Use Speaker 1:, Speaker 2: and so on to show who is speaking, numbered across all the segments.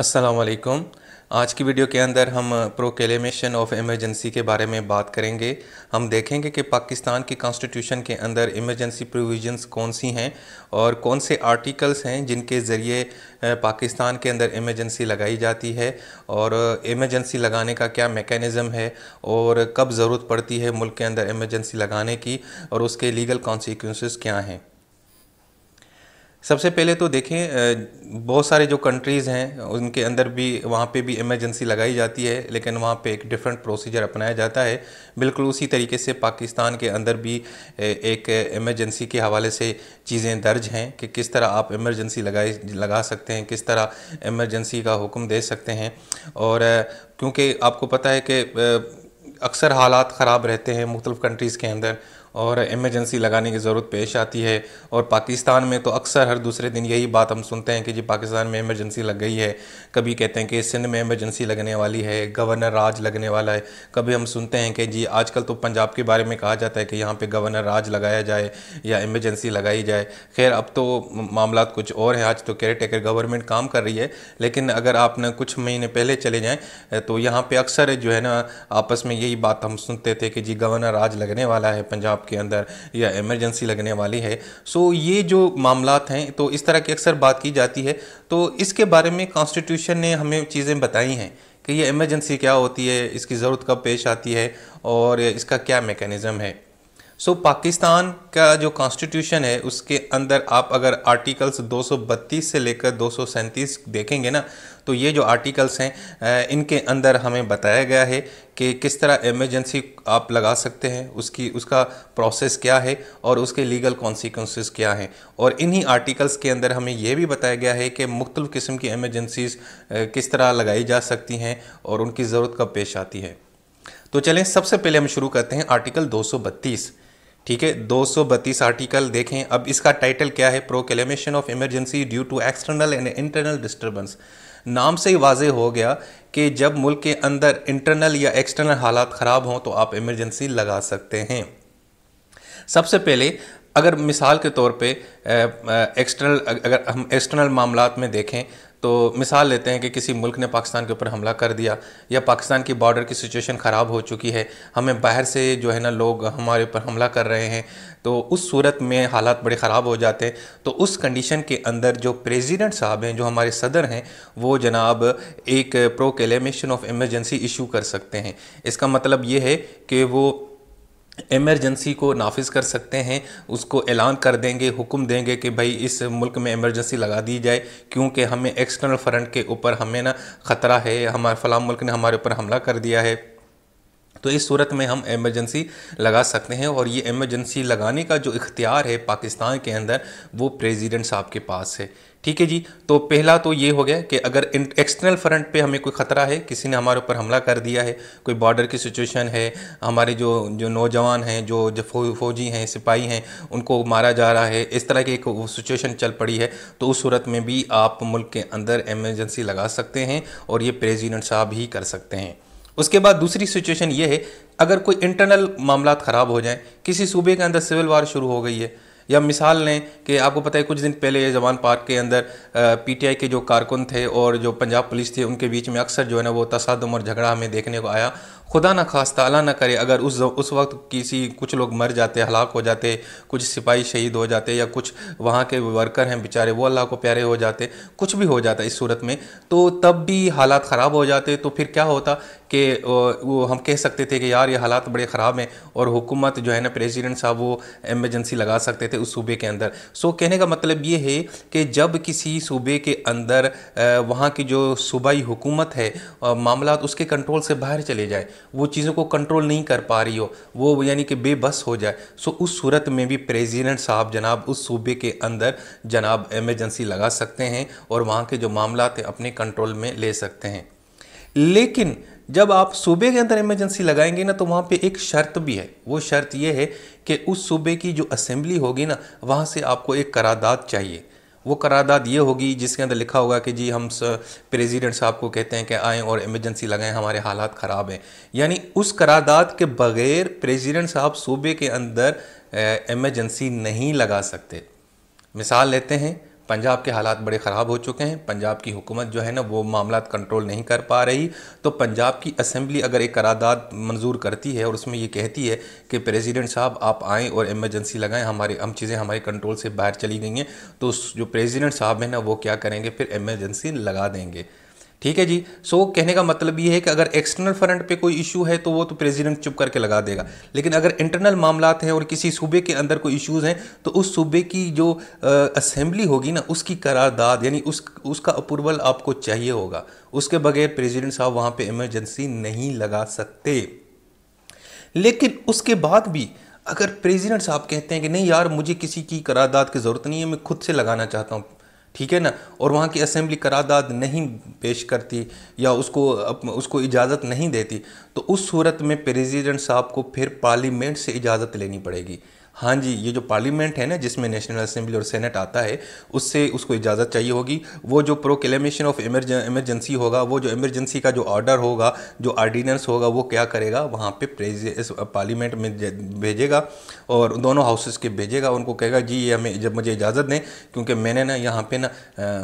Speaker 1: असलकम आज की वीडियो के अंदर हम प्रोकेलेमेशन ऑफ इमरजेंसी के बारे में बात करेंगे हम देखेंगे कि पाकिस्तान की कॉन्स्टिट्यूशन के अंदर इमरजेंसी प्रोविजंस कौन सी हैं और कौन से आर्टिकल्स हैं जिनके ज़रिए uh, पाकिस्तान के अंदर इमरजेंसी लगाई जाती है और इमरजेंसी uh, लगाने का क्या मेकैनिज़म है और कब ज़रूरत पड़ती है मुल्क के अंदर इमरजेंसी लगाने की और उसके लीगल कॉन्सिक्वेंसेस क्या हैं सबसे पहले तो देखें बहुत सारे जो कंट्रीज़ हैं उनके अंदर भी वहाँ पे भी इमरजेंसी लगाई जाती है लेकिन वहाँ पे एक डिफरेंट प्रोसीजर अपनाया जाता है बिल्कुल उसी तरीके से पाकिस्तान के अंदर भी एक इमरजेंसी के हवाले से चीज़ें दर्ज हैं कि किस तरह आप इमरजेंसी लगाए लगा सकते हैं किस तरह इमरजेंसी का हुक्म दे सकते हैं और क्योंकि आपको पता है कि अक्सर हालात ख़राब रहते हैं मुख्तलिफ़ कंट्रीज़ के अंदर और इमरजेंसी लगाने की ज़रूरत पेश आती है और पाकिस्तान में तो अक्सर हर दूसरे दिन यही बात हम सुनते हैं कि जी पाकिस्तान में इमरजेंसी लग गई है कभी कहते हैं कि सिंध में इमरजेंसी लगने वाली है गवर्नर राज लगने वाला है कभी हम सुनते हैं कि जी आजकल तो पंजाब के बारे में कहा जाता है कि यहाँ पर गवर्नर राज लगाया जाए या इमरजेंसी लगाई जाए खैर अब तो मामला कुछ और हैं आज तो केयर टेकर गवर्नमेंट काम कर रही है लेकिन अगर आप कुछ महीने पहले चले जाएँ तो यहाँ पर अक्सर जो है ना आपस में यही बात हम सुनते थे कि जी गवर्नर राज लगने वाला है पंजाब आपके अंदर या इमरजेंसी लगने वाली है सो ये जो मामला हैं तो इस तरह की अक्सर बात की जाती है तो इसके बारे में कॉन्स्टिट्यूशन ने हमें चीज़ें बताई हैं कि ये इमरजेंसी क्या होती है इसकी ज़रूरत कब पेश आती है और इसका क्या मेकनिज़म है सो so, पाकिस्तान का जो कॉन्स्टिट्यूशन है उसके अंदर आप अगर आर्टिकल्स 232 से लेकर दो देखेंगे ना तो ये जो आर्टिकल्स हैं इनके अंदर हमें बताया गया है कि किस तरह इमरजेंसी आप लगा सकते हैं उसकी उसका प्रोसेस क्या है और उसके लीगल कॉन्सिक्वेंसेस क्या हैं और इन्हीं आर्टिकल्स के अंदर हमें यह भी बताया गया है कि मुख्तु किस्म की एमरजेंसीज़ किस तरह लगाई जा सकती हैं और उनकी ज़रूरत कब पेश आती है तो चलें सबसे पहले हम शुरू करते हैं आर्टिकल दो ठीक है दो आर्टिकल देखें अब इसका टाइटल क्या है proclamation of emergency due to external and internal disturbance नाम से ही वाज हो गया कि जब मुल्क के अंदर इंटरनल या एक्सटर्नल हालात ख़राब हों तो आप इमरजेंसी लगा सकते हैं सबसे पहले अगर मिसाल के तौर पे एक्सटर्नल अगर हम एक्सटर्नल मामलों में देखें तो मिसाल लेते हैं कि किसी मुल्क ने पाकिस्तान के ऊपर हमला कर दिया या पाकिस्तान की बॉर्डर की सिचुएशन ख़राब हो चुकी है हमें बाहर से जो है ना लोग हमारे ऊपर हमला कर रहे हैं तो उस सूरत में हालात बड़े ख़राब हो जाते हैं तो उस कंडीशन के अंदर जो प्रेसिडेंट साहब हैं जो हमारे सदर हैं वो जनाब एक कैलेमेशन ऑफ इमरजेंसी इशू कर सकते हैं इसका मतलब ये है कि वो एमरजेंसी को नाफिज कर सकते हैं उसको ऐलान कर देंगे हुक्म देंगे कि भाई इस मुल्क में एमरजेंसी लगा दी जाए क्योंकि हमें एक्सटर्नल फ्रंट के ऊपर हमें ना ख़तरा है हमारे फलाम मुल्क ने हमारे ऊपर हमला कर दिया है तो इस सूरत में हम एमरजेंसी लगा सकते हैं और ये एमरजेंसी लगाने का जो इख्तियार है पाकिस्तान के अंदर वो प्रेसिडेंट साहब के पास है ठीक है जी तो पहला तो ये हो गया कि अगर एक्सटर्नल फ्रंट पे हमें कोई ख़तरा है किसी ने हमारे ऊपर हमला कर दिया है कोई बॉर्डर की सिचुएशन है हमारे जो जो नौजवान हैं जो जो फौजी हैं सिपाही हैं उनको मारा जा रहा है इस तरह की एक सिचुएशन चल पड़ी है तो उस सूरत में भी आप मुल्क के अंदर एमरजेंसी लगा सकते हैं और ये प्रेजिडेंट साहब ही कर सकते हैं उसके बाद दूसरी सिचुएशन ये है अगर कोई इंटरनल मामला ख़राब हो जाए किसी सूबे के अंदर सिविल वार शुरू हो गई है या मिसाल लें कि आपको पता है कुछ दिन पहले जवान पार्क के अंदर पीटीआई के जो कारकुन थे और जो पंजाब पुलिस थी उनके बीच में अक्सर जो है ना वो तसादम और झगड़ा हमें देखने को आया खुदा न खास अल्लाह ना करे अगर उस उस वक्त किसी कुछ लोग मर जाते हलाक हो जाते कुछ सिपाही शहीद हो जाते या कुछ वहाँ के वर्कर हैं बेचारे वो अल्लाह को प्यारे हो जाते कुछ भी हो जाता इस सूरत में तो तब भी हालात ख़राब हो जाते तो फिर क्या होता कि वो हम कह सकते थे कि यार ये हालात बड़े ख़राब हैं और हुकूमत जो है ना प्रेसिडेंट साहब वो एमरजेंसी लगा सकते थे उस सूबे के अंदर सो कहने का मतलब ये है कि जब किसी सूबे के अंदर वहाँ की जो सूबाई हुकूमत है मामला उसके कंट्रोल से बाहर चले जाए वो चीज़ों को कंट्रोल नहीं कर पा रही हो वो यानी कि बेबस हो जाए सो उस सूरत में भी प्रेसिडेंट साहब जनाब उस सूबे के अंदर जनाब एमरजेंसी लगा सकते हैं और वहाँ के जो मामला हैं अपने कंट्रोल में ले सकते हैं लेकिन जब आप सूबे के अंदर इमरजेंसी लगाएंगे ना तो वहाँ पे एक शर्त भी है वो शर्त ये है कि उस सूबे की जो असेंबली होगी ना वहाँ से आपको एक करारदाद चाहिए वो करारदाद ये होगी जिसके अंदर लिखा होगा कि जी हम प्रेसिडेंट साहब को कहते हैं कि आएँ और इमरजेंसी लगाएं हमारे हालात ख़राब हैं यानी उस करारदाद के बग़ैर प्रेसिडेंट साहब सूबे के अंदर इमरजेंसी नहीं लगा सकते मिसाल लेते हैं पंजाब के हालात बड़े ख़राब हो चुके हैं पंजाब की हुकूमत जो है ना वो मामला कंट्रोल नहीं कर पा रही तो पंजाब की असम्बली अगर एक करारदाद मंजूर करती है और उसमें ये कहती है कि प्रेसिडेंट साहब आप आएँ और एमरजेंसी लगाएं हमारे हम चीज़ें हमारे कंट्रोल से बाहर चली गई हैं तो जो प्रेसिडेंट साहब हैं ना वो क्या करेंगे फिर एमरजेंसी लगा देंगे ठीक है जी सो so, कहने का मतलब ये है कि अगर एक्सटर्नल फ्रंट पे कोई इशू है तो वो तो प्रेसिडेंट चुप करके लगा देगा लेकिन अगर इंटरनल मामला हैं और किसी सूबे के अंदर कोई इश्यूज़ हैं तो उस सूबे की जो असम्बली होगी ना उसकी करारदाद यानी उस उसका अप्रूवल आपको चाहिए होगा उसके बगैर प्रेजिडेंट साहब वहाँ पर इमरजेंसी नहीं लगा सकते लेकिन उसके बाद भी अगर प्रेसिडेंट साहब कहते हैं कि नहीं यार मुझे किसी की करारदाद की ज़रूरत नहीं है मैं खुद से लगाना चाहता हूँ ठीक है ना और वहाँ की असेंबली करारदाद नहीं पेश करती या उसको अप, उसको इजाज़त नहीं देती तो उस सूरत में प्रेसिडेंट साहब को फिर पार्लियामेंट से इजाज़त लेनी पड़ेगी हाँ जी ये जो पार्लियामेंट है ना जिसमें नेशनल असेंबली और सेनेट आता है उससे उसको इजाज़त चाहिए होगी वो जो प्रोक्लेमेशन ऑफ इमरजेंसी होगा वो जो इमरजेंसी का जो ऑर्डर होगा जो आर्डीनेंस होगा वो क्या करेगा वहाँ पे प्रेज पार्लियामेंट में भेजेगा और दोनों हाउसेस के भेजेगा उनको कहेगा जी ये हमें जब मुझे इजाज़त दें क्योंकि मैंने ना यहाँ पे ना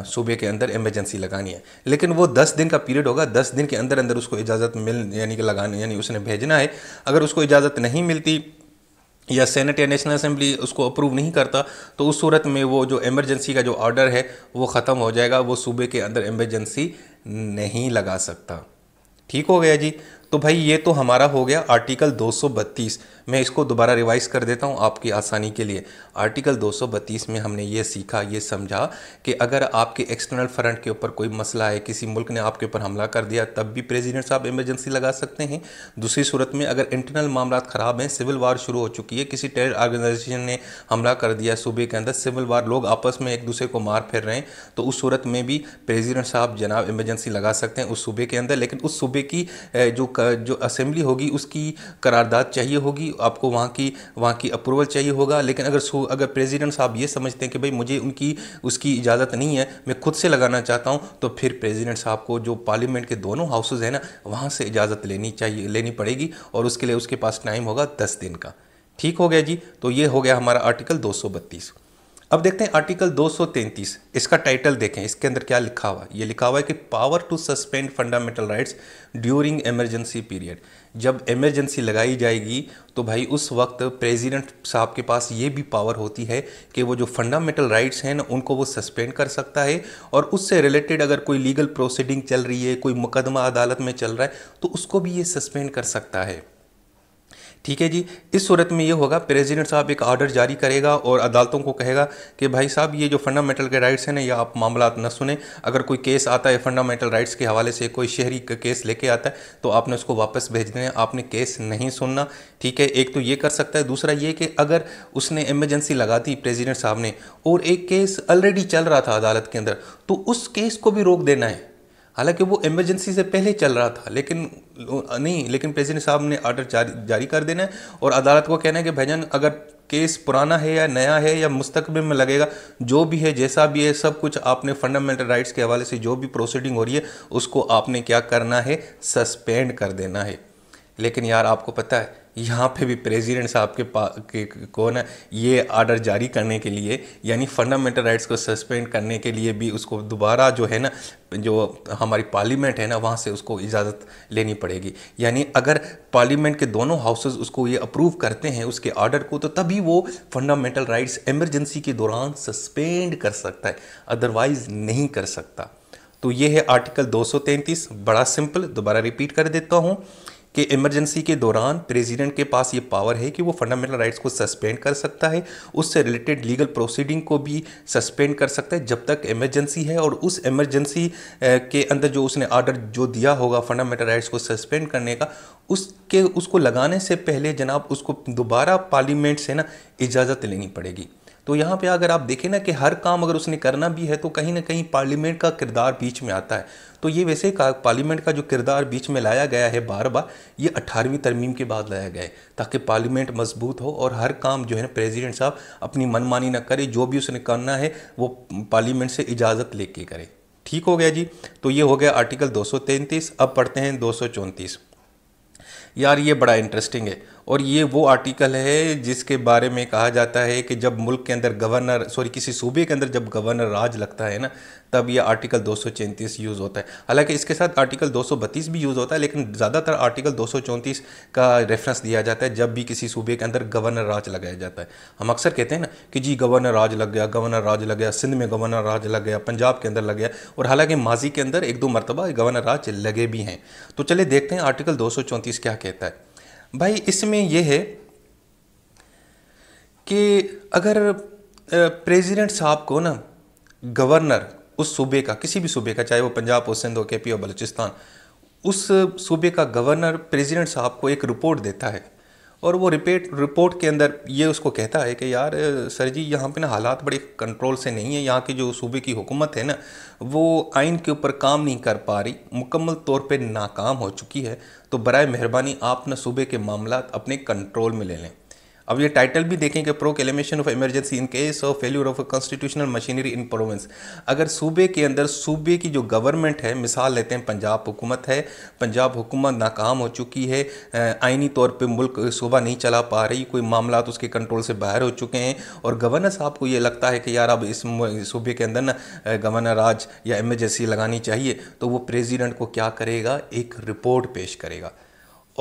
Speaker 1: सूबे के अंदर इमरजेंसी लगानी है लेकिन वो दस दिन का पीरियड होगा दस दिन के अंदर अंदर उसको इजाज़त मिल यानी कि लगानी यानी उसने भेजना है अगर उसको इजाज़त नहीं मिलती या सेनेट या नेशनल असम्बली उसको अप्रूव नहीं करता तो उस सूरत में वो जो एमरजेंसी का जो ऑर्डर है वो ख़त्म हो जाएगा वो सूबे के अंदर एमरजेंसी नहीं लगा सकता ठीक हो गया जी तो भाई ये तो हमारा हो गया आर्टिकल दो मैं इसको दोबारा रिवाइज कर देता हूँ आपकी आसानी के लिए आर्टिकल 232 में हमने ये सीखा ये समझा कि अगर आपके एक्सटर्नल फ्रंट के ऊपर कोई मसला है किसी मुल्क ने आपके ऊपर हमला कर दिया तब भी प्रेजिडेंट साहब इमरजेंसी लगा सकते हैं दूसरी सूरत में अगर इंटरनल मामला ख़राब हैं सिविल वार शुरू हो चुकी है किसी टेरर ऑर्गेनाइजेशन ने हमला कर दिया सूबे के अंदर सिविल वार लोग आपस में एक दूसरे को मार फिर रहे हैं तो उस सूरत में भी प्रेजिडेंट साहब जनाब इमरजेंसी लगा सकते हैं उस सूबे के अंदर लेकिन उस सूबे की जो जो असम्बली होगी उसकी करारदाद चाहिए होगी आपको वहाँ की वहाँ की अप्रूवल चाहिए होगा लेकिन अगर सो अगर प्रेसिडेंट साहब ये समझते हैं कि भाई मुझे उनकी उसकी इजाज़त नहीं है मैं खुद से लगाना चाहता हूँ तो फिर प्रेसिडेंट साहब को जो पार्लियामेंट के दोनों हाउसेज हैं ना वहाँ से इजाज़त लेनी चाहिए लेनी पड़ेगी और उसके लिए उसके पास टाइम होगा दस दिन का ठीक हो गया जी तो ये हो गया हमारा आर्टिकल दो अब देखते हैं आर्टिकल 233 इसका टाइटल देखें इसके अंदर क्या लिखा हुआ है ये लिखा हुआ है कि power to suspend fundamental rights during emergency period जब एमरजेंसी लगाई जाएगी तो भाई उस वक्त प्रेसिडेंट साहब के पास ये भी पावर होती है कि वो जो फंडामेंटल राइट्स हैं ना उनको वो सस्पेंड कर सकता है और उससे रिलेटेड अगर कोई लीगल प्रोसीडिंग चल रही है कोई मुकदमा अदालत में चल रहा है तो उसको भी ये सस्पेंड कर सकता है ठीक है जी इस सूरत में ये होगा प्रेसिडेंट साहब एक आर्डर जारी करेगा और अदालतों को कहेगा कि भाई साहब ये जो फंडामेंटल के राइट्स हैं ना ये आप मामला न सुने अगर कोई केस आता है फंडामेंटल राइट्स के हवाले से कोई शहरी का केस लेके आता है तो आपने उसको वापस भेज देना आपने केस नहीं सुनना ठीक है एक तो ये कर सकता है दूसरा ये कि अगर उसने एमरजेंसी लगा दी प्रेजिडेंट साहब ने और एक केस ऑलरेडी चल रहा था अदालत के अंदर तो उस केस को भी रोक देना है हालांकि वो इमरजेंसी से पहले चल रहा था लेकिन नहीं लेकिन प्रेसिडेंट साहब ने आर्डर जारी, जारी कर देना है और अदालत को कहना है कि भाईजान अगर केस पुराना है या नया है या मुस्तबिल में लगेगा जो भी है जैसा भी है सब कुछ आपने फंडामेंटल राइट्स के हवाले से जो भी प्रोसीडिंग हो रही है उसको आपने क्या करना है सस्पेंड कर देना है लेकिन यार आपको पता है यहाँ पे भी प्रेसिडेंट साहब के पा के को ना ये आर्डर जारी करने के लिए यानी फंडामेंटल राइट्स को सस्पेंड करने के लिए भी उसको दोबारा जो है ना जो हमारी पार्लियामेंट है ना वहाँ से उसको इजाज़त लेनी पड़ेगी यानी अगर पार्लियामेंट के दोनों हाउसेस उसको ये अप्रूव करते हैं उसके आर्डर को तो तभी वो फंडामेंटल राइट्स एमरजेंसी के दौरान सस्पेंड कर सकता है अदरवाइज़ नहीं कर सकता तो ये है आर्टिकल 233 बड़ा सिंपल दोबारा रिपीट कर देता हूँ कि इमरजेंसी के दौरान प्रेसिडेंट के पास ये पावर है कि वो फंडामेंटल राइट्स को सस्पेंड कर सकता है उससे रिलेटेड लीगल प्रोसीडिंग को भी सस्पेंड कर सकता है जब तक इमरजेंसी है और उस इमरजेंसी के अंदर जो उसने आर्डर जो दिया होगा फंडामेंटल राइट्स को सस्पेंड करने का उसके उसको लगाने से पहले जनाब उसको दोबारा पार्लियामेंट से ना इजाज़त लेनी पड़ेगी तो यहाँ पे अगर आप देखें ना कि हर काम अगर उसने करना भी है तो कहीं ना कहीं पार्लियामेंट का किरदार बीच में आता है तो ये वैसे पार्लियामेंट का जो किरदार बीच में लाया गया है बार बार ये अट्ठारहवीं तरमीम के बाद लाया गया है ताकि पार्लियामेंट मजबूत हो और हर काम जो है ना प्रेजिडेंट साहब अपनी मनमानी ना करे जो भी उसने करना है वो पार्लियामेंट से इजाज़त लेके करे ठीक हो गया जी तो ये हो गया आर्टिकल दो अब पढ़ते हैं दो यार ये बड़ा इंटरेस्टिंग है और ये वो आर्टिकल है जिसके बारे में कहा जाता है कि जब मुल्क के अंदर गवर्नर सॉरी किसी सूबे के अंदर जब गवर्नर राज लगता है ना तब ये आर्टिकल दो यूज़ होता है हालांकि इसके साथ आर्टिकल दो भी यूज़ होता है लेकिन ज़्यादातर आर्टिकल दो का रेफरेंस दिया जाता है जब भी किसी सूबे के अंदर गवर्नर राज लगाया जाता है हम अक्सर कहते हैं ना कि जी गवर्नर राज लग गया गवर्नर राज लग गया सिंध में गवर्नर राज लग गया पंजाब के अंदर लग गया और हालांकि माजी के अंदर एक दो मरतबा गवर्नर राज लगे भी हैं तो चले देखते हैं आर्टिकल दो क्या कहता है भाई इसमें यह है कि अगर प्रेसिडेंट साहब को ना गवर्नर उस सूबे का किसी भी सूबे का चाहे वो पंजाब हो सिंध हो के पी हो बलूचिस्तान उस सूबे का गवर्नर प्रेसिडेंट साहब को एक रिपोर्ट देता है और वो रिपेट रिपोर्ट के अंदर ये उसको कहता है कि यार सर जी यहाँ पे ना हालात बड़े कंट्रोल से नहीं है यहाँ की जो सूबे की हुकूमत है ना वो आइन के ऊपर काम नहीं कर पा रही मुकम्मल तौर पे नाकाम हो चुकी है तो बर मेहरबानी आप ना सूबे के मामला अपने कंट्रोल में ले लें अब ये टाइटल भी देखेंगे proclamation of emergency in case of failure of constitutional machinery in province अगर सूबे के अंदर सूबे की जो गवर्नमेंट है मिसाल लेते हैं पंजाब हुकूमत है पंजाब हुकूमत नाकाम हो चुकी है आइनी तौर पर मुल्क सूबा नहीं चला पा रही कोई मामला उसके कंट्रोल से बाहर हो चुके हैं और गवर्नर साहब को ये लगता है कि यार अब इस सूबे के अंदर ना गवर्नर राज या इमरजेंसी लगानी चाहिए तो वो प्रेजिडेंट को क्या करेगा एक रिपोर्ट पेश करेगा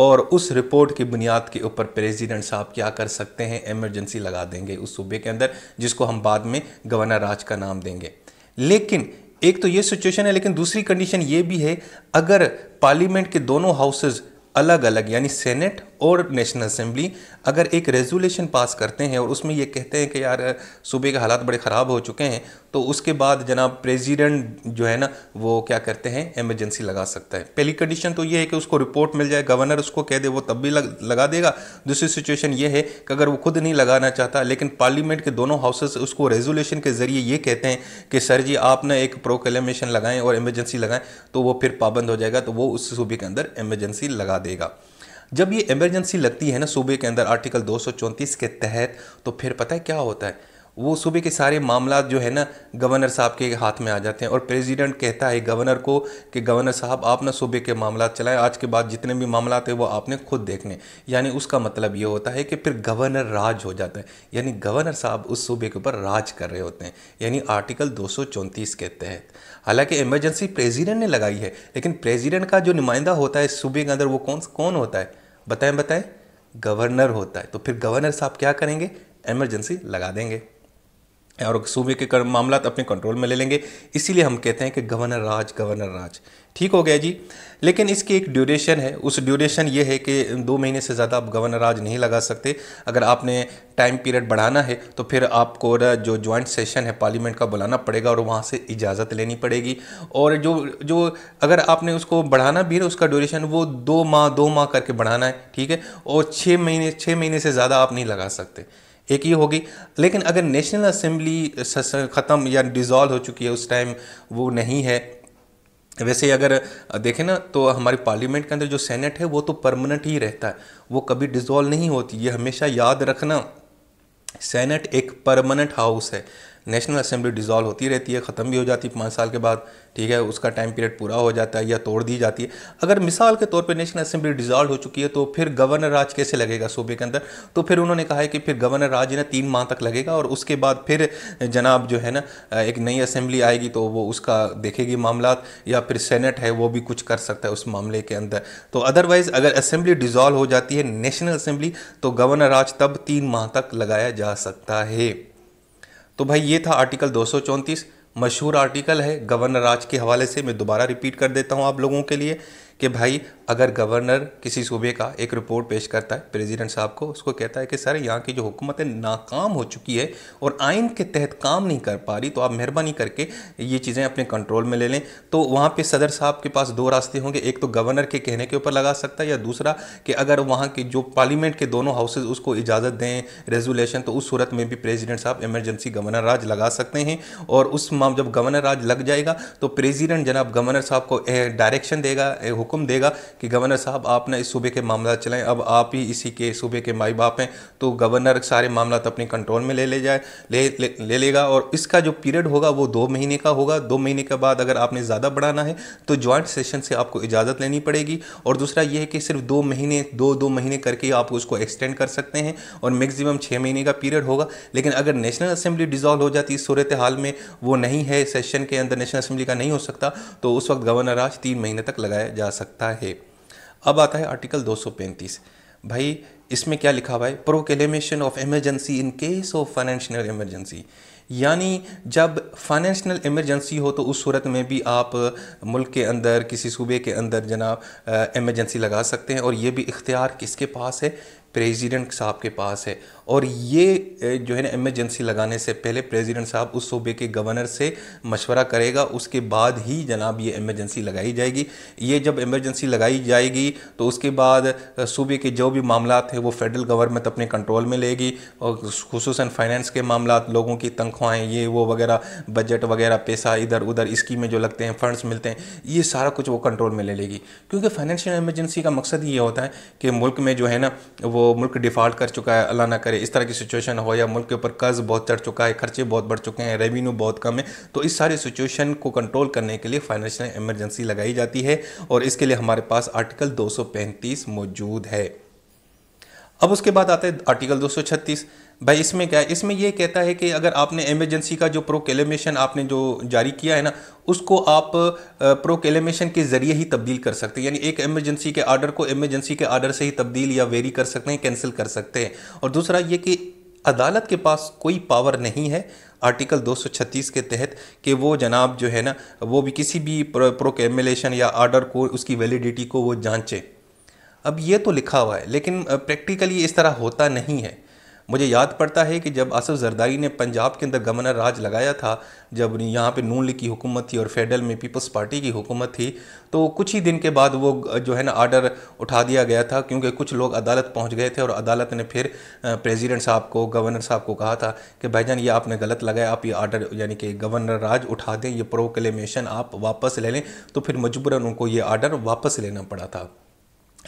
Speaker 1: और उस रिपोर्ट की बुनियाद के ऊपर प्रेसिडेंट साहब क्या कर सकते हैं एमरजेंसी लगा देंगे उस सूबे के अंदर जिसको हम बाद में गवर्नर राज का नाम देंगे लेकिन एक तो ये सिचुएशन है लेकिन दूसरी कंडीशन ये भी है अगर पार्लियामेंट के दोनों हाउसेज अलग अलग यानी सेनेट और नेशनल असेंबली अगर एक रेजोल्यूशन पास करते हैं और उसमें ये कहते हैं कि यार सूबे के हालात बड़े ख़राब हो चुके हैं तो उसके बाद जनाब प्रेसिडेंट जो है ना वो क्या करते हैं एमरजेंसी लगा सकता है पहली कंडीशन तो ये है कि उसको रिपोर्ट मिल जाए गवर्नर उसको कह दे वो तब भी लग, लगा देगा दूसरी सिचुएशन ये है कि अगर वो खुद नहीं लगाना चाहता लेकिन पार्लियामेंट के दोनों हाउसेस उसको रेजोल्यूशन के जरिए ये कहते हैं कि सर जी आप ना एक प्रोकलेमेशन लगाएं और एमरजेंसी लगाएं तो वो फिर पाबंद हो जाएगा तो वो उस सूबे के अंदर एमरजेंसी लगा देगा जब ये एमरजेंसी लगती है ना सूबे के अंदर आर्टिकल दो के तहत तो फिर पता है क्या होता है वो सूबे के सारे मामला जो है ना गवर्नर साहब के हाथ में आ जाते हैं और प्रेसिडेंट कहता है गवर्नर को कि गवर्नर साहब आप ना सूबे के मामला चलाएं आज के बाद जितने भी मामला थे वो आपने खुद देखने यानी उसका मतलब ये होता है कि फिर गवर्नर राज हो जाता है यानी गवर्नर साहब उस सूबे के ऊपर राज कर रहे होते हैं यानी आर्टिकल दो के तहत हालांकि इमरजेंसी प्रेजिडेंट ने लगाई है लेकिन प्रेजिडेंट का जो नुमाइंदा होता है सूबे के अंदर वो कौन कौन होता है बताएं बताएं गवर्नर होता है तो फिर गवर्नर साहब क्या करेंगे इमरजेंसी लगा देंगे और सूबे के मामला अपने कंट्रोल में ले लेंगे इसीलिए हम कहते हैं कि गवर्नर राज गवर्नर राज ठीक हो गया जी लेकिन इसकी एक ड्यूरेशन है उस ड्यूरेशन ये है कि दो महीने से ज़्यादा आप गवर्नर राज नहीं लगा सकते अगर आपने टाइम पीरियड बढ़ाना है तो फिर आपको जो जॉइंट सेशन है पार्लियामेंट का बुलाना पड़ेगा और वहाँ से इजाज़त लेनी पड़ेगी और जो जो अगर आपने उसको बढ़ाना भी है उसका ड्यूरेशन वो दो माह दो माह करके बढ़ाना है ठीक है और छः महीने छः महीने से ज़्यादा आप नहीं लगा सकते एक ये होगी लेकिन अगर नेशनल असेंबली ख़त्म या डिज़ोल्व हो चुकी है उस टाइम वो नहीं है वैसे अगर देखें ना तो हमारी पार्लियामेंट के अंदर जो सेनेट है वो तो परमानेंट ही रहता है वो कभी डिज़ोल्व नहीं होती ये हमेशा याद रखना सेनेट एक परमानेंट हाउस है नेशनल असेंबली डिजॉल्व होती रहती है ख़त्म भी हो जाती है पाँच साल के बाद ठीक है उसका टाइम पीरियड पूरा हो जाता है या तोड़ दी जाती है अगर मिसाल के तौर पर नेशनल असेंबली डिजॉल्व हो चुकी है तो फिर गवर्नर राज कैसे लगेगा सूबे के अंदर तो फिर उन्होंने कहा है कि फिर गवर्नर राज ना तीन माह तक लगेगा और उसके बाद फिर जनाब जो है ना एक नई असेंबली आएगी तो वो उसका देखेगी मामला या फिर सेनेट है वो भी कुछ कर सकता है उस मामले के अंदर तो अदरवाइज़ अगर असेंबली डिजॉल्व हो जाती है नेशनल असेंबली तो गवर्नर राज तब तीन माह तक लगाया जा सकता है तो भाई ये था आर्टिकल दो मशहूर आर्टिकल है गवर्नर राज के हवाले से मैं दोबारा रिपीट कर देता हूँ आप लोगों के लिए कि भाई अगर गवर्नर किसी सूबे का एक रिपोर्ट पेश करता है प्रेसिडेंट साहब को उसको कहता है कि सर यहाँ की जो हुकूमत है नाकाम हो चुकी है और आइन के तहत काम नहीं कर पा रही तो आप मेहरबानी करके ये चीज़ें अपने कंट्रोल में ले लें तो वहाँ पे सदर साहब के पास दो रास्ते होंगे एक तो गवर्नर के कहने के ऊपर लगा सकता है या दूसरा कि अगर वहाँ की जो पार्लियामेंट के दोनों हाउसेज उसको इजाज़त दें रेजुलेशन तो उस सूरत में भी प्रेजिडेंट साहब इमरजेंसी गवर्नर राज लगा सकते हैं और उस माम जब गवर्नर राज लग जाएगा तो प्रेजिडेंट जनाब गवर्नर साहब को डायरेक्शन देगा हुक्म देगा कि गवर्नर साहब आप इस सूबे के मामला चलाएं अब आप ही इसी के सूबे के माई बाप हैं तो गवर्नर सारे मामला तो अपने कंट्रोल में ले ले जाए ले ले, ले लेगा और इसका जो पीरियड होगा वो दो महीने का होगा दो महीने के बाद अगर आपने ज़्यादा बढ़ाना है तो ज्वाइंट सेशन से आपको इजाज़त लेनी पड़ेगी और दूसरा ये है कि सिर्फ दो महीने दो दो महीने करके आप उसको एक्सटेंड कर सकते हैं और मैक्सिमम छः महीने का पीरियड होगा लेकिन अगर नेशनल असेंबली डिजॉल्व हो जाती इस सूरत हाल में वो नहीं है सेशन के अंदर नेशनल असेंबली का नहीं हो सकता तो उस वक्त गवर्नर राज तीन महीने तक लगाया जा सकता है अब आता है आर्टिकल 235 भाई इसमें क्या लिखा हुआ है proclamation of emergency in case of financial emergency यानी जब फाइनेंशियल इमरजेंसी हो तो उस सूरत में भी आप मुल्क के अंदर किसी सूबे के अंदर जनाब इमरजेंसी लगा सकते हैं और ये भी इख्तियार किसके पास है प्रेसिडेंट साहब के पास है और ये जो है ना एमरजेंसी लगाने से पहले प्रेसिडेंट साहब उस सूबे के गवर्नर से मशवरा करेगा उसके बाद ही जनाब ये एमरजेंसी लगाई जाएगी ये जब एमरजेंसी लगाई जाएगी तो उसके बाद सूबे के जो भी मामला हैं वो फेडरल गवर्नमेंट अपने कंट्रोल में लेगी और खसूस फाइनेंस के मामला लोगों की तनख्वाहें ये वो वगैरह बजट वगैरह पैसा इधर उधर स्कीमें जो लगते हैं फंड्स मिलते हैं ये सारा कुछ वो कंट्रोल में ले लेगी क्योंकि फाइनेंशियल एमरजेंसी का मकसद ये होता है कि मुल्क में जो है ना वो वो मुल्क डिफ़ाल्ट कर चुका है अल्लाह ना करे इस तरह की सिचुएशन हो या मुल्क के ऊपर कर्ज़ बहुत चढ़ चुका है खर्चे बहुत बढ़ चुके हैं रेवेन्यू बहुत कम है तो इस सारी सिचुएशन को कंट्रोल करने के लिए फाइनेंशियल एमरजेंसी लगाई जाती है और इसके लिए हमारे पास आर्टिकल दो मौजूद है अब उसके बाद आता है आर्टिकल दो भाई इसमें क्या है इसमें यह कहता है कि अगर आपने एमरजेंसी का जो प्रोकेलेमेशन आपने जो जारी किया है ना उसको आप प्रोकेलेमेशन के ज़रिए ही तब्दील कर सकते हैं यानी एक एमरजेंसी के आर्डर को एमरजेंसी के आर्डर से ही तब्दील या वेरी कर सकते हैं कैंसिल कर सकते हैं और दूसरा ये कि अदालत के पास कोई पावर नहीं है आर्टिकल 236 के तहत कि वो जनाब जो है ना वो भी किसी भी प्रोकेमलेशन या आर्डर को उसकी वैलिडिटी को वो जांचे अब ये तो लिखा हुआ है लेकिन प्रैक्टिकली इस तरह होता नहीं है मुझे याद पड़ता है कि जब आसफ़ जरदारी ने पंजाब के अंदर गवर्नर राज लगाया था जब यहाँ पे नून लीग की हुकूमत थी और फेडरल में पीपल्स पार्टी की हुकूमत थी तो कुछ ही दिन के बाद वो जो है ना आर्डर उठा दिया गया था क्योंकि कुछ लोग अदालत पहुँच गए थे और अदालत ने फिर प्रेजिडेंट साहब को गवर्नर साहब को कहा था कि भाईजान ये आपने गलत लगाया आप ये आर्डर यानी कि गवर्नर राज उठा दें ये प्रोक्लेमेशन आप वापस ले लें तो फिर मजबूरन उनको ये आर्डर वापस लेना पड़ा था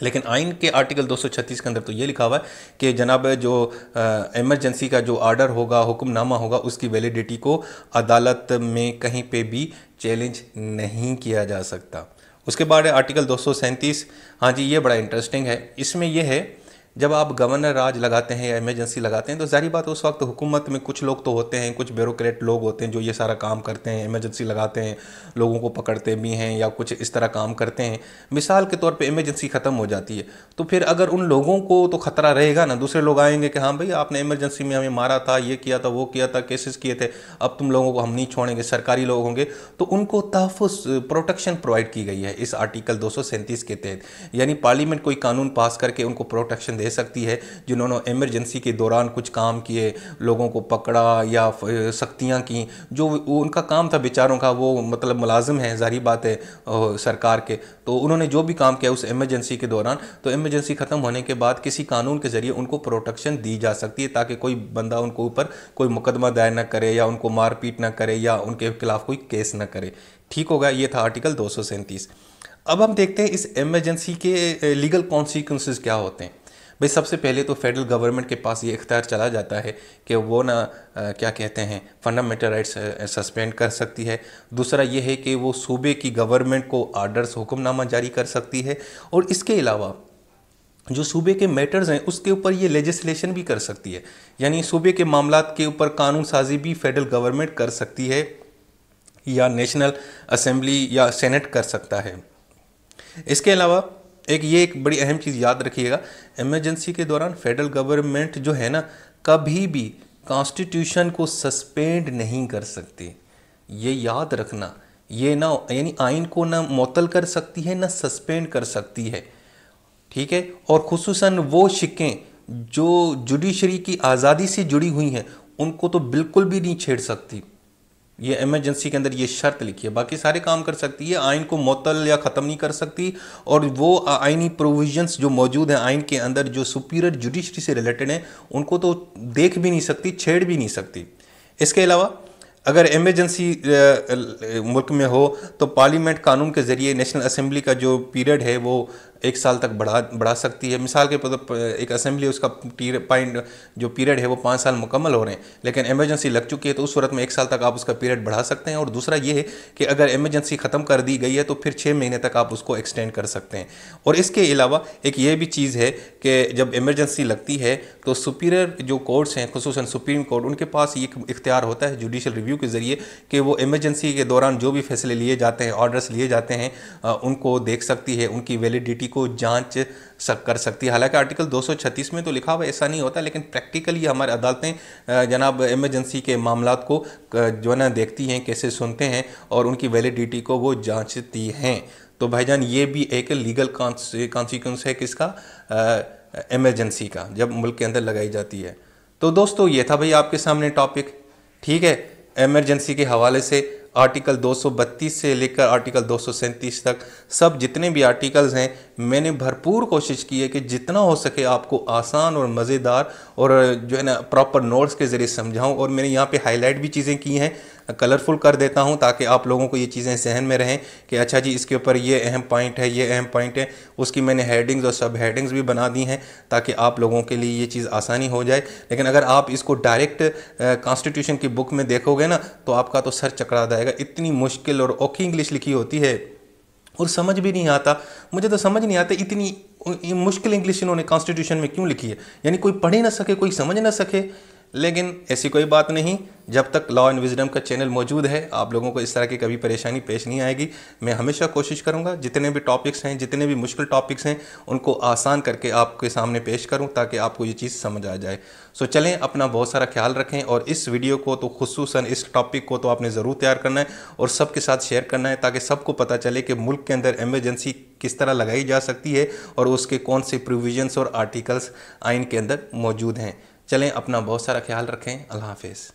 Speaker 1: लेकिन आइन के आर्टिकल 236 के अंदर तो ये लिखा हुआ है कि जनाब जो एमरजेंसी का जो आर्डर होगा हुक्मनामा होगा उसकी वैलिडिटी को अदालत में कहीं पे भी चैलेंज नहीं किया जा सकता उसके बाद है आर्टिकल दो सौ हाँ जी ये बड़ा इंटरेस्टिंग है इसमें यह है जब आप गवर्नर राज लगाते हैं या इमरजेंसी लगाते हैं तो जारी बात उस वक्त हुकूमत में कुछ लोग तो होते हैं कुछ ब्यूरोक्रेट लोग होते हैं जो ये सारा काम करते हैं इमरजेंसी लगाते हैं लोगों को पकड़ते भी हैं या कुछ इस तरह काम करते हैं मिसाल के तौर पे इमरजेंसी ख़त्म हो जाती है तो फिर अगर उन लोगों को तो ख़तरा रहेगा ना दूसरे लोग आएंगे कि हाँ भाई आपने इमरजेंसी में हमें मारा था ये किया था वो किया था केसेस किए थे अब तुम लोगों को हम नहीं छोड़ेंगे सरकारी लोग होंगे तो उनको तहफ़ प्रोटेक्शन प्रोवाइड की गई है इस आर्टिकल दो के तहत यानी पार्लियामेंट कोई कानून पास करके उनको प्रोटेक्शन दे सकती है जिन्होंने इमरजेंसी के दौरान कुछ काम किए लोगों को पकड़ा या सख्तियाँ की जो उनका काम था बेचारों का वो मतलब मुलाजिम है जारी बात है सरकार के तो उन्होंने जो भी काम किया उस एमरजेंसी के दौरान तो एमरजेंसी ख़त्म होने के बाद किसी कानून के ज़रिए उनको प्रोटेक्शन दी जा सकती है ताकि कोई बंदा उनको ऊपर कोई मुकदमा दायर ना करे या उनको मारपीट ना करे या उनके खिलाफ कोई केस ना करे ठीक होगा ये था आर्टिकल दो अब हम देखते हैं इस एमरजेंसी के लीगल कॉन्सिक्वेंसेज क्या होते हैं भाई सबसे पहले तो फेडरल गवर्नमेंट के पास ये इख्तियार चला जाता है कि वो ना आ, क्या कहते हैं फंडामेंटल राइट्स सस्पेंड कर सकती है दूसरा ये है कि वो सूबे की गवर्नमेंट को आर्डर्स हुक्मनामा जारी कर सकती है और इसके अलावा जो सूबे के मैटर्स हैं उसके ऊपर ये लेजिस्लेशन भी कर सकती है यानी सूबे के मामला के ऊपर कानून साजी भी फेडरल गवर्नमेंट कर सकती है या नेशनल असम्बली या सेनेट कर सकता है इसके अलावा एक ये एक बड़ी अहम चीज़ याद रखिएगा एमरजेंसी के दौरान फेडरल गवर्नमेंट जो है ना कभी भी कॉन्स्टिट्यूशन को सस्पेंड नहीं कर सकती ये याद रखना ये ना यानी आइन को ना मअतल कर सकती है ना सस्पेंड कर सकती है ठीक है और खसूस वो शिक्कें जो जुडिशरी की आज़ादी से जुड़ी हुई हैं उनको तो बिल्कुल भी नहीं छेड़ सकती ये एमरजेंसी के अंदर ये शर्त लिखी है बाकी सारे काम कर सकती है आइन को मअतल या ख़त्म नहीं कर सकती और वो आइनी प्रोविजंस जो मौजूद हैं आइन के अंदर जो सुपीरियर जुडिशरी से रिलेटेड हैं उनको तो देख भी नहीं सकती छेड़ भी नहीं सकती इसके अलावा अगर एमरजेंसी मुल्क में हो तो पार्लियामेंट कानून के ज़रिए नेशनल असम्बली का जो पीरियड है वो एक साल तक बढ़ा बढ़ा सकती है मिसाल के तौर पर एक असेंबली उसका पॉइंट जो पीरियड है वो पाँच साल मुकम्मल हो रहे हैं लेकिन एमरजेंसी लग चुकी है तो उस सूरत में एक साल तक आप उसका पीरियड बढ़ा सकते हैं और दूसरा ये है कि अगर एमरजेंसी ख़त्म कर दी गई है तो फिर छः महीने तक आप उसको एक्सटेंड कर सकते हैं और इसके अलावा एक ये भी चीज़ है कि जब एमरजेंसी लगती है तो सुपीरियर जो कोर्ट्स हैं खसूस सुप्रीम कोर्ट उनके पास ये इख्तियार होता है जुडिशल रिव्यू के ज़रिए कि वो एमरजेंसी के दौरान जो भी फैसले लिए जाते हैं ऑर्डर्स लिए जाते हैं उनको देख सकती है उनकी वैलिडिटी को जांच सक कर सकती है हालांकि आर्टिकल 236 में तो लिखा हुआ ऐसा नहीं होता लेकिन प्रैक्टिकली हमारी अदालतें जनाब एमरजेंसी के मामला को जो है ना देखती हैं कैसे सुनते हैं और उनकी वैलिडिटी को वो जाँचती हैं तो भाईजान ये भी एक लीगल कॉन्सिक्वेंस है किसका इमरजेंसी का जब मुल्क के अंदर लगाई जाती है तो दोस्तों ये था भाई आपके सामने टॉपिक ठीक है एमरजेंसी के हवाले से आर्टिकल 232 से लेकर आर्टिकल दो तक सब जितने भी आर्टिकल्स हैं मैंने भरपूर कोशिश की है कि जितना हो सके आपको आसान और मज़ेदार और जो है ना प्रॉपर नोट्स के ज़रिए समझाऊँ और मैंने यहाँ पे हाईलाइट भी चीज़ें की हैं कलरफुल कर देता हूँ ताकि आप लोगों को ये चीज़ें जहन में रहें कि अच्छा जी इसके ऊपर ये अहम पॉइंट है ये अहम पॉइंट है उसकी मैंने हेडिंग्स और सब हेडिंग्स भी बना दी हैं ताकि आप लोगों के लिए ये चीज़ आसानी हो जाए लेकिन अगर आप इसको डायरेक्ट कॉन्स्टिट्यूशन की बुक में देखोगे ना तो आपका तो सर चकड़ा जाएगा इतनी मुश्किल और औखी इंग्लिश लिखी होती है और समझ भी नहीं आता मुझे तो समझ नहीं आता इतनी मुश्किल इंग्लिश इन्होंने कॉन्स्टिट्यूशन में क्यों लिखी है यानी कोई पढ़ ही ना सके कोई समझ ना सके लेकिन ऐसी कोई बात नहीं जब तक लॉ एंड विजडम का चैनल मौजूद है आप लोगों को इस तरह की कभी परेशानी पेश नहीं आएगी मैं हमेशा कोशिश करूंगा जितने भी टॉपिक्स हैं जितने भी मुश्किल टॉपिक्स हैं उनको आसान करके आपके सामने पेश करूं ताकि आपको ये चीज़ समझ आ जाए सो चलें अपना बहुत सारा ख्याल रखें और इस वीडियो को तो खसूस इस टॉपिक को तो आपने ज़रूर तैयार करना है और सबके साथ शेयर करना है ताकि सबको पता चले कि मुल्क के अंदर एमरजेंसी किस तरह लगाई जा सकती है और उसके कौन से प्रोविजन्स और आर्टिकल्स आइन के अंदर मौजूद हैं चलें अपना बहुत सारा ख्याल रखें अल्लाह हाफिज़